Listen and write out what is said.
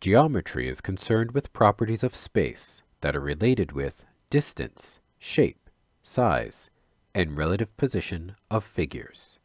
Geometry is concerned with properties of space that are related with distance, shape, size, and relative position of figures.